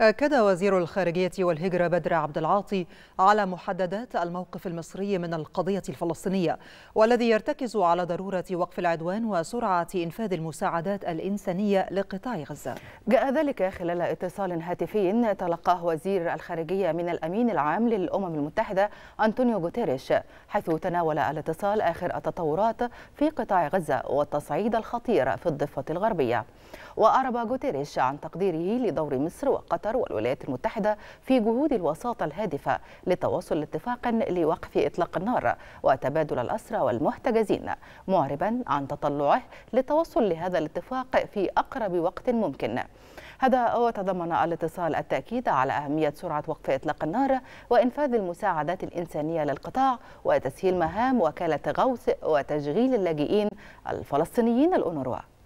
أكد وزير الخارجية والهجرة بدر عبد العاطي على محددات الموقف المصري من القضية الفلسطينية والذي يرتكز على ضرورة وقف العدوان وسرعة إنفاذ المساعدات الإنسانية لقطاع غزة جاء ذلك خلال اتصال هاتفي تلقاه وزير الخارجية من الأمين العام للأمم المتحدة أنطونيو غوتيريش حيث تناول الاتصال آخر التطورات في قطاع غزة والتصعيد الخطير في الضفة الغربية وأعرب غوتيريش عن تقديره لدور مصر وقطر قطر والولايات المتحدة في جهود الوساطة الهادفة للتوصل لاتفاق لوقف إطلاق النار وتبادل الأسرى والمحتجزين معربا عن تطلعه للتوصل لهذا الاتفاق في أقرب وقت ممكن هذا وتضمن الاتصال التأكيد على أهمية سرعة وقف إطلاق النار وإنفاذ المساعدات الإنسانية للقطاع وتسهيل مهام وكالة غوث وتشغيل اللاجئين الفلسطينيين الأونروا